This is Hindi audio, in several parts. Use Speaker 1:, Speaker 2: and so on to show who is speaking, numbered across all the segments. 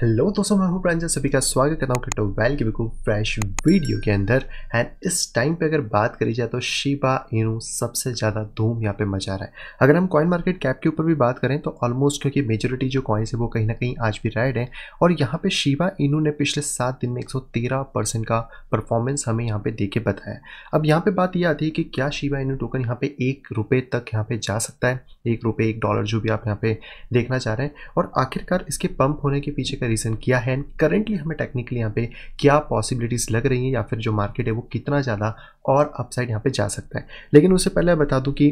Speaker 1: हेलो दोस्तों मैं हूं प्रांजल सभी का स्वागत करता हूं क्रिप्टो वैल की बिल्कुल फ्रेश वीडियो के अंदर एंड इस टाइम पे अगर बात करी जाए तो शिबा इनू सबसे ज़्यादा धूम यहाँ पे मचा रहा है अगर हम कॉइन मार्केट कैप के ऊपर भी बात करें तो ऑलमोस्ट क्योंकि मेजोरिटी जो कॉइन्स है वो कहीं ना कहीं आज भी राइड है और यहाँ पर शिबा इनू ने पिछले सात दिन में एक का परफॉर्मेंस हमें यहाँ पर दे के बताया अब यहाँ पर बात यह आती है कि क्या शिबा इनू टोकन यहाँ पर एक रुपये तक यहाँ पर जा सकता है एक रुपये एक डॉलर जो भी आप यहाँ पर देखना चाह रहे हैं और आखिरकार इसके पंप होने के पीछे रीजन किया है करेंटली हमें टेक्निकली यहाँ पे क्या पॉसिबिलिटीज़ लग रही हैं या फिर जो मार्केट है वो कितना ज़्यादा और अपसाइड यहाँ पे जा सकता है लेकिन उससे पहले बता दूँ कि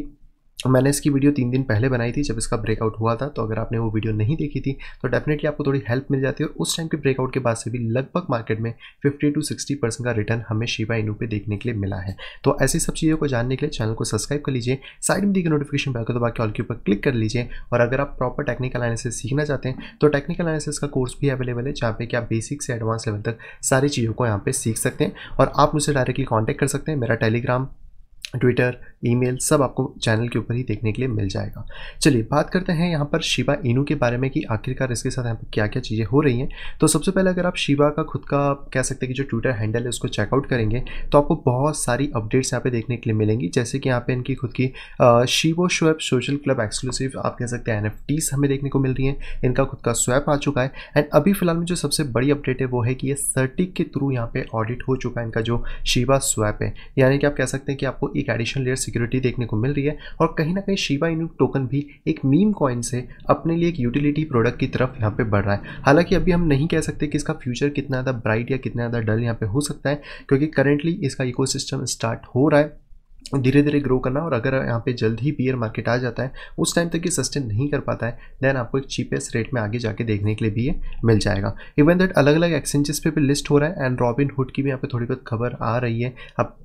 Speaker 1: मैंने इसकी वीडियो तीन दिन पहले बनाई थी जब इसका ब्रेकआउट हुआ था तो अगर आपने वो वीडियो नहीं देखी थी तो डेफिनेटली आपको थोड़ी हेल्प मिल जाती है और उस टाइम के ब्रेकआउट के बाद से भी लगभग मार्केट में 50 टू 60 परसेंट का रिटर्न हमें शिवा इनू पे देखने के लिए मिला है तो ऐसी सब चीज़ों को जानने के लिए चैनल को सब्सक्राइब कर लीजिए साइड में दी गई नोटिफिकेशन बैल को दबा के ऑल के ऊपर क्लिक कर लीजिए और अगर आप प्रॉपर टेक्निकल एनालिसिस सीखना चाहते हैं तो टेक्निकल एनालिसिस का कोर्स भी अवेलेबल है जहाँ पे कि आप बेसिक से एडवांस लेवल तक सारी चीज़ों को यहाँ पर सीख सकते हैं और आप मुझसे डायरेक्टली कॉन्टैक्ट कर सकते हैं मेरा टेलीग्राम ट्विटर ईमेल सब आपको चैनल के ऊपर ही देखने के लिए मिल जाएगा चलिए बात करते हैं यहाँ पर शिवा इनू के बारे में कि आखिरकार इसके साथ यहाँ पर क्या क्या चीज़ें हो रही हैं तो सबसे पहले अगर आप शिवा का खुद का कह सकते हैं कि जो ट्विटर हैंडल है उसको चेकआउट करेंगे तो आपको बहुत सारी अपडेट्स यहाँ पे देखने के लिए मिलेंगी जैसे कि यहाँ पे इनकी खुद की शिवो श्वेब सोशल क्लब एक्सक्लूसिव आप कह सकते हैं एन हमें देखने को मिल रही हैं इनका खुद का स्वैप आ चुका है एंड अभी फिलहाल में जो सबसे बड़ी अपडेट है वो है कि ये सर्टिक के थ्रू यहाँ पे ऑडिट हो चुका है इनका जो शिवा स्वैप है यानी कि आप कह सकते हैं कि आपको एक एडिशनल लेयर सिक्योरिटी देखने को मिल रही है और कहीं ना कहीं शिवा इन टोकन भी एक मीम कॉइन से अपने लिए एक यूटिलिटी प्रोडक्ट की तरफ यहाँ पे बढ़ रहा है हालांकि अभी हम नहीं कह सकते कि इसका फ्यूचर कितना ज़्यादा ब्राइट या कितना ज़्यादा डल यहाँ पे हो सकता है क्योंकि करेंटली इसका इकोसिस्टम स्टार्ट हो रहा है धीरे धीरे ग्रो करना और अगर यहाँ पे जल्द ही बियर मार्केट आ जाता है उस टाइम तक ये सस्टेन नहीं कर पाता है देन आपको एक चीपेस्ट रेट में आगे जाके देखने के लिए भी ये मिल जाएगा इवन दैट अलग अलग एक्सचेंजेस पे भी लिस्ट हो रहा है एंड रॉबिन हुड की भी यहाँ पे थोड़ी बहुत खबर आ रही है अब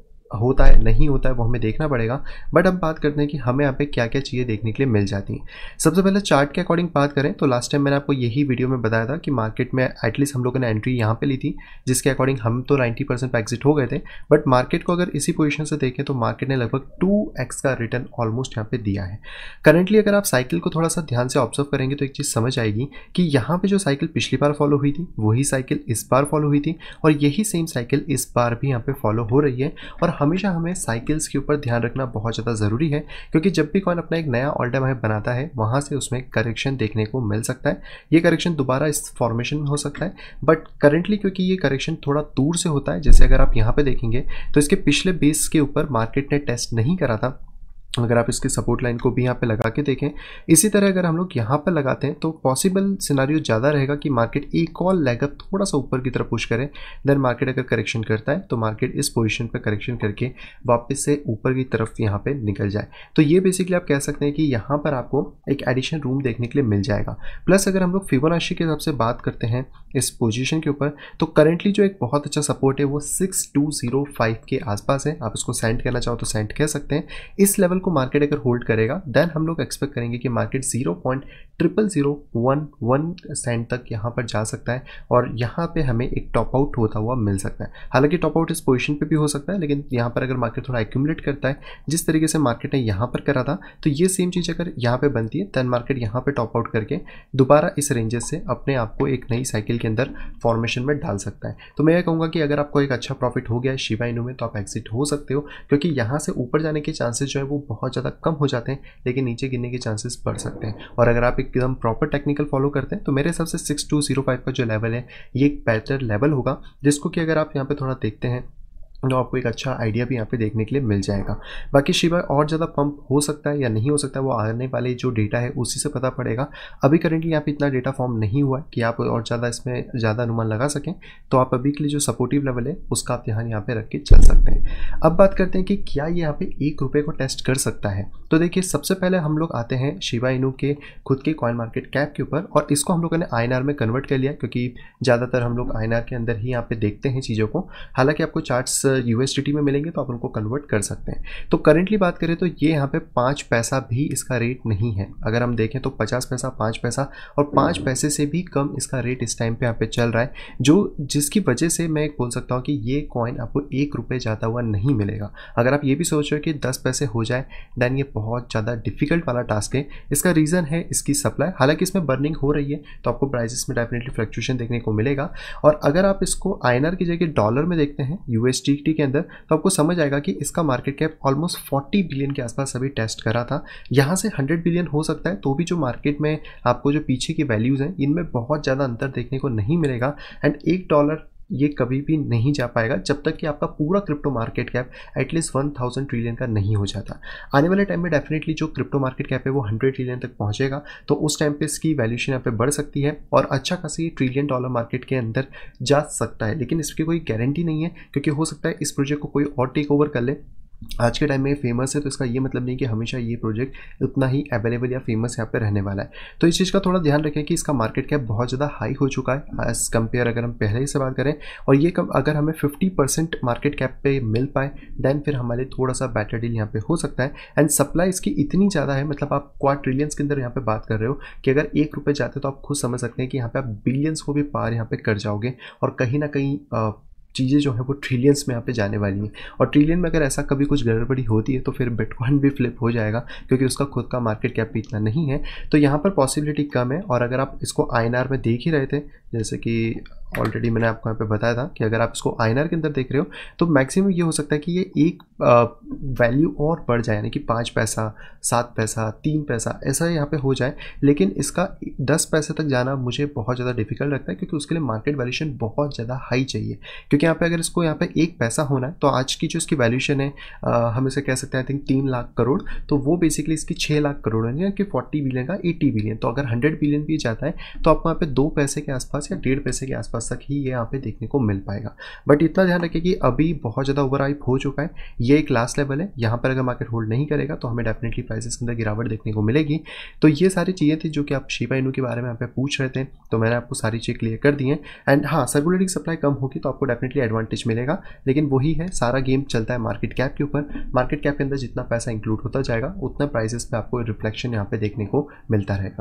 Speaker 1: होता है नहीं होता है वो हमें देखना पड़ेगा बट हम बात करते हैं कि हमें यहाँ पे क्या क्या चीज़ें देखने के लिए मिल जाती हैं सबसे पहले चार्ट के अकॉर्डिंग बात करें तो लास्ट टाइम मैंने आपको यही वीडियो में बताया था कि मार्केट में एटलीस्ट हम लोगों ने एंट्री यहाँ पे ली थी जिसके अकॉर्डिंग हम तो नाइन्टी परसेंट पर एग्जिट हो गए थे बट मार्केट को अगर इसी पोजिशन से देखें तो मार्केट ने लगभग टू एक्स का रिटर्न ऑलमोस्ट यहाँ पर दिया है करंटली अगर आप साइकिल को थोड़ा सा ध्यान से ऑब्जर्व करेंगे तो एक चीज़ समझ आएगी कि यहाँ पर जो साइकिल पिछली बार फॉलो हुई थी वही साइकिल इस बार फॉलो हुई थी और यही सेम साइकिल इस बार भी यहाँ पर फॉलो हो रही है और हमेशा हमें साइकिल्स के ऊपर ध्यान रखना बहुत ज़्यादा ज़रूरी है क्योंकि जब भी कौन अपना एक नया ऑल टाइम हाई बनाता है वहाँ से उसमें करेक्शन देखने को मिल सकता है ये करेक्शन दोबारा इस फॉर्मेशन में हो सकता है बट करेंटली क्योंकि ये करेक्शन थोड़ा दूर से होता है जैसे अगर आप यहाँ पर देखेंगे तो इसके पिछले बेस के ऊपर मार्केट ने टेस्ट नहीं करा था अगर आप इसके सपोर्ट लाइन को भी यहाँ पे लगा के देखें इसी तरह अगर हम लोग यहाँ पर लगाते हैं तो पॉसिबल सिनारियो ज़्यादा रहेगा कि मार्केट एक और लेगअप थोड़ा सा ऊपर की तरफ पुश करें देन मार्केट अगर करेक्शन करता है तो मार्केट इस पोजीशन पर करेक्शन करके वापस से ऊपर की तरफ यहाँ पर निकल जाए तो ये बेसिकली आप कह सकते हैं कि यहाँ पर आपको एक एडिशन रूम देखने के लिए मिल जाएगा प्लस अगर हम लोग फिबोनाशी के हिसाब से बात करते हैं इस पोजिशन के ऊपर तो करेंटली जो एक बहुत अच्छा सपोर्ट है वो सिक्स के आसपास है आप इसको सेंड करना चाहो तो सेंड कह सकते हैं इस लेवल को मार्केट अगर होल्ड करेगा देन हम लोग एक्सपेक्ट करेंगे कि market zero point triple zero one one cent तक यहाँ पर जा सकता है और यहाँ पे हमें एक टॉप आउट होता हुआ मिल सकता है हालांकि टॉप आउट इस पोजीशन पे भी हो सकता है लेकिन यहाँ पर अगर मार्केट थोड़ा एक्यूमलेट करता है जिस तरीके से मार्केट ने यहाँ पर करा था तो ये सेम चीज़ अगर यहाँ पर बनती है देन मार्केट यहाँ पर टॉप आउट करके दोबारा इस रेंजेस से अपने आप को एक नई साइकिल के अंदर फॉर्मेशन में डाल सकता है तो मैं यह कहूँगा कि अगर आपको एक अच्छा प्रॉफिट हो गया है शिवा इनू में तो आप एक्सिट हो सकते हो क्योंकि यहाँ से ऊपर जाने के चांसेस जो है वो बहुत ज़्यादा कम हो जाते हैं लेकिन नीचे गिरने के चांसेस बढ़ सकते हैं और अगर आप एकदम प्रॉपर टेक्निकल फॉलो करते हैं तो मेरे हिसाब से सिक्स टू जीरो फाइव का जो लेवल है ये एक बेहतर लेवल होगा जिसको कि अगर आप यहाँ पर थोड़ा देखते हैं तो आपको एक अच्छा आइडिया भी यहाँ पे देखने के लिए मिल जाएगा बाकी शिवा और ज़्यादा पंप हो सकता है या नहीं हो सकता है वो आने वाले जो डेटा है उसी से पता पड़ेगा अभी करेंटली यहाँ पे इतना डेटा फॉर्म नहीं हुआ है कि आप और ज़्यादा इसमें ज़्यादा अनुमान लगा सकें तो आप अभी के लिए जो सपोर्टिव लेवल है उसका आप ध्यान यहाँ पर रख के चल सकते हैं अब बात करते हैं कि क्या ये यहाँ पर एक रुपये को टेस्ट कर सकता है तो देखिए सबसे पहले हम लोग आते हैं शिवा इनू के खुद के कॉइन मार्केट कैप के ऊपर और इसको हम लोगों ने आई में कन्वर्ट कर लिया क्योंकि ज़्यादातर हम लोग आई के अंदर ही यहाँ पर देखते हैं चीज़ों को हालाँकि आपको चार्ट्स यू में मिलेंगे तो आप उनको कन्वर्ट कर सकते हैं तो करेंटली बात करें तो ये यहाँ पे पाँच पैसा भी इसका रेट नहीं है अगर हम देखें तो पचास पैसा पाँच पैसा और पाँच पैसे से भी कम इसका रेट इस टाइम पे यहाँ पे चल रहा है जो जिसकी वजह से मैं बोल सकता हूँ कि ये कॉइन आपको एक रुपये जाता हुआ नहीं मिलेगा अगर आप ये भी सोच रहे हो कि दस पैसे हो जाए देन ये बहुत ज़्यादा डिफिकल्ट वाला टास्क है इसका रीज़न है इसकी सप्लाई हालांकि इसमें बर्निंग हो रही है तो आपको प्राइजेस में डेफिनेटली फ्लक्चुएशन देखने को मिलेगा और अगर आप इसको आइनर की जगह डॉलर में देखते हैं यू जी के अंदर तो आपको समझ आएगा कि इसका market cap almost forty billion के आसपास अभी टेस्ट करा था यहाँ से हंड्रेड बिलियन हो सकता है तो भी जो मार्केट में आपको जो पीछे की वैल्यूज़ हैं इनमें बहुत ज़्यादा अंतर देखने को नहीं मिलेगा एंड एक डॉलर ये कभी भी नहीं जा पाएगा जब तक कि आपका पूरा crypto market cap at least one thousand trillion का नहीं हो जाता आने वाले टाइम में डेफिनेटली जो क्रिप्टो मार्केट कैप है वो हंड्रेड ट्रिलियन तक पहुंचेगा तो उस टाइम पे इसकी वैल्यूशन यहाँ पे बढ़ सकती है और अच्छा खासा ये ट्रिलियन डॉलर मार्केट के अंदर जा सकता है लेकिन इसकी कोई गारंटी नहीं है क्योंकि हो सकता है इस प्रोजेक्ट को कोई और टेक ओवर कर ले आज के टाइम में फेमस है तो इसका ये मतलब नहीं कि हमेशा ये प्रोजेक्ट उतना ही अवेलेबल या फेमस यहाँ पे रहने वाला है तो इस चीज़ का थोड़ा ध्यान रखें कि इसका मार्केट कैप बहुत ज़्यादा हाई हो चुका है एज कम्पेयर अगर हम पहले ही से बात करें और ये कम अगर हमें 50 परसेंट मार्केट कैप पे मिल पाए देन फिर हमारे थोड़ा सा बैटर डील यहाँ पे हो सकता है एंड सप्लाई इसकी इतनी ज़्यादा है मतलब आप क्वार ट्रिलियंस के अंदर यहाँ पर बात कर रहे हो कि अगर एक रुपये जाते तो आप खुद समझ सकते हैं कि यहाँ पर आप बिलियंस को भी पार यहाँ पर कर जाओगे और कहीं ना कहीं चीज़ें जो है वो ट्रिलियंस में यहाँ पे जाने वाली हैं और ट्रिलियन में अगर ऐसा कभी कुछ गड़बड़ी होती है तो फिर बिटकॉइन भी फ्लिप हो जाएगा क्योंकि उसका खुद का मार्केट कैप भी इतना नहीं है तो यहाँ पर पॉसिबिलिटी कम है और अगर आप इसको आई में देख ही रहे थे जैसे कि ऑलरेडी मैंने आपको यहाँ पे बताया था कि अगर आप इसको आई के अंदर देख रहे हो तो मैक्सिमम ये हो सकता है कि ये एक वैल्यू और बढ़ जाए यानी कि पाँच पैसा सात पैसा तीन पैसा ऐसा यहाँ पे हो जाए लेकिन इसका दस पैसे तक जाना मुझे बहुत ज़्यादा डिफिकल्ट लगता है क्योंकि उसके लिए मार्केट वैल्यूशन बहुत ज़्यादा हाई चाहिए क्योंकि यहाँ पे अगर इसको यहाँ पे एक पैसा होना है तो आज की जो इसकी वैल्यूशन है हम इसे कह सकते हैं आई थिंक तीन लाख करोड़ तो वो बेसिकली इसकी छः लाख करोड़ है कि फोर्टी बिलियन का एट्टी बिलियन तो अगर हंड्रेड बिलियन भी जाता है तो आपको यहाँ पे दो पैसे के आसपास या डेढ़ पैसे के आसपास तक ही ये यहाँ पे देखने को मिल पाएगा बट इतना ध्यान रखें कि अभी बहुत ज़्यादा ओवर हो चुका है ये एक लास्ट लेवल है यहाँ पर अगर मार्केट होल्ड नहीं करेगा तो हमें डेफिनेटली प्राइसेस के अंदर गिरावट देखने को मिलेगी तो ये सारी चीज़ें थी जो कि आप शिपा इनू के बारे में यहाँ पे पूछ रहे थे तो मैंने आपको सारी चीज़ क्लियर कर दी है एंड हाँ सर्कुलेटिंग सप्लाई कम होगी तो आपको डेफिनेटली डेफिनेटली एडवांटेज मिलेगा लेकिन वही है सारा गेम चलता है मार्केट कैप के ऊपर मार्केट कैप के अंदर जितना पैसा इंक्लूड होता जाएगा उतना प्राइसेस पे आपको रिफ्लेक्शन यहाँ पे देखने को मिलता रहेगा